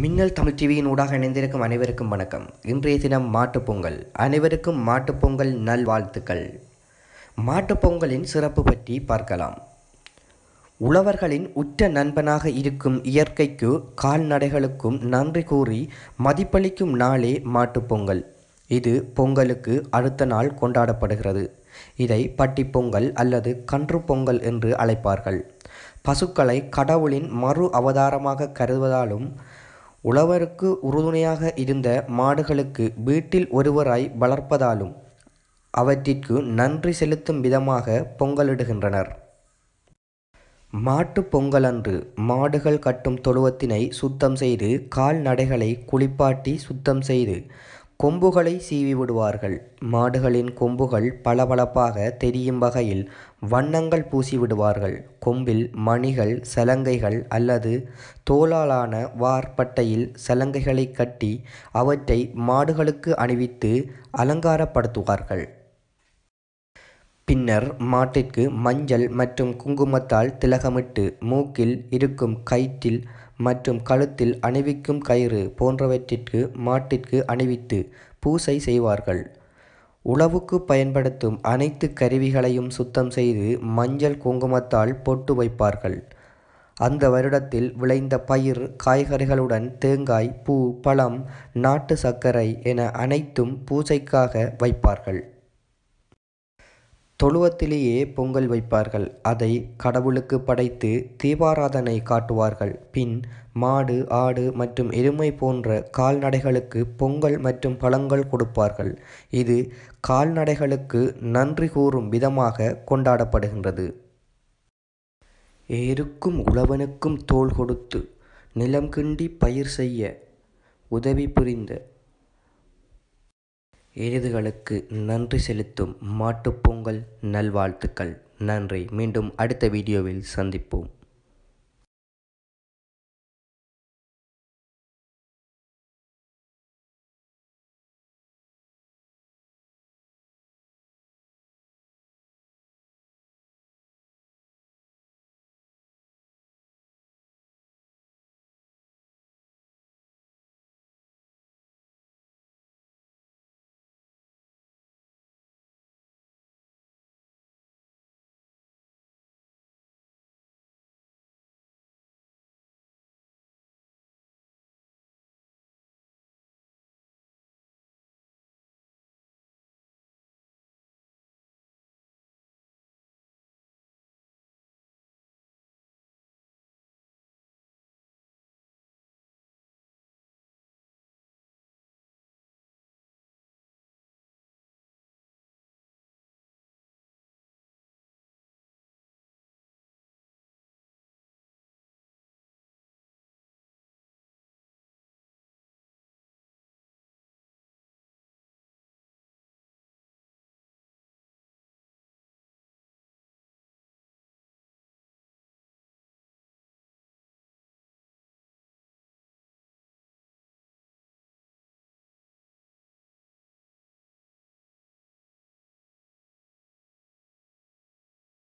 மின்னல் தமிழ் டிவியின் ஊடாக இணைந்திருக்கும் அனைவருக்கும் வணக்கம் இன்றைய தினம் மாட்டுப்பொங்கல் அனைவருக்கும் மாட்டுப்பொங்கல் நல்வாழ்த்துக்கள் மாட்டுப்பொங்கலின் சிறப்பு பற்றி பார்க்கலாம் உழவர்களின் உற்ற நண்பனாக இருக்கும் இயற்கைக்கு கால்நடைகளுக்கும் நன்றி கூறி மதிப்பளிக்கும் நாளே மாட்டுப்பொங்கல் இது பொங்கலுக்கு அடுத்த நாள் கொண்டாடப்படுகிறது இதை பட்டிப்பொங்கல் அல்லது கன்று பொங்கல் என்று அழைப்பார்கள் பசுக்களை கடவுளின் மறு அவதாரமாக கருதுவதாலும் உழவருக்கு உறுதுணையாக இருந்த மாடுகளுக்கு வீட்டில் ஒருவராய் வளர்ப்பதாலும் அவற்றிற்கு நன்றி செலுத்தும் விதமாக பொங்கலிடுகின்றனர் மாட்டுப் பொங்கலன்று மாடுகள் கட்டும் தொழுவத்தினை சுத்தம் செய்து கால்நடைகளை குளிப்பாட்டி சுத்தம் செய்து கொம்புகளை சீவி விடுவார்கள் மாடுகளின் கொம்புகள் பளபளப்பாக தெரியும் வகையில் வண்ணங்கள் பூசி விடுவார்கள் கொம்பில் மணிகள் சலங்கைகள் அல்லது தோலாலான வார்பட்டையில் சலங்கைகளை கட்டி அவற்றை மாடுகளுக்கு அணிவித்து அலங்காரப்படுத்துவார்கள் பின்னர் மாட்டிற்கு மஞ்சள் மற்றும் குங்குமத்தால் திலகமிட்டு மூக்கில் இருக்கும் கயிற்றில் மற்றும் கழுத்தில் அணிவிக்கும் கயிறு போன்றவற்றிற்கு மாட்டிற்கு அணிவித்து பூசை செய்வார்கள் உழவுக்கு பயன்படுத்தும் அனைத்து கருவிகளையும் சுத்தம் செய்து மஞ்சள் குங்குமத்தால் பொட்டு வைப்பார்கள் அந்த வருடத்தில் விளைந்த பயிர் காய்கறிகளுடன் தேங்காய் பூ பழம் நாட்டு சர்க்கரை என அனைத்தும் பூஜைக்காக வைப்பார்கள் தொழுவத்திலேயே பொங்கல் வைப்பார்கள் அதை கடவுளுக்கு படைத்து தீபாராதனை காட்டுவார்கள் பின் மாடு ஆடு மற்றும் எருமை போன்ற கால்நடைகளுக்கு பொங்கல் மற்றும் பழங்கள் கொடுப்பார்கள் இது கால்நடைகளுக்கு நன்றி கூறும் விதமாக கொண்டாடப்படுகின்றது ஏருக்கும் உழவனுக்கும் தோல் கொடுத்து நிலம் கிண்டி பயிர் செய்ய உதவி புரிந்த எழுதுகளுக்கு நன்றி செலுத்தும் மாட்டுப்பொங்கல் நல்வாழ்த்துக்கள் நன்றி மீண்டும் அடுத்த வீடியோவில் சந்திப்போம்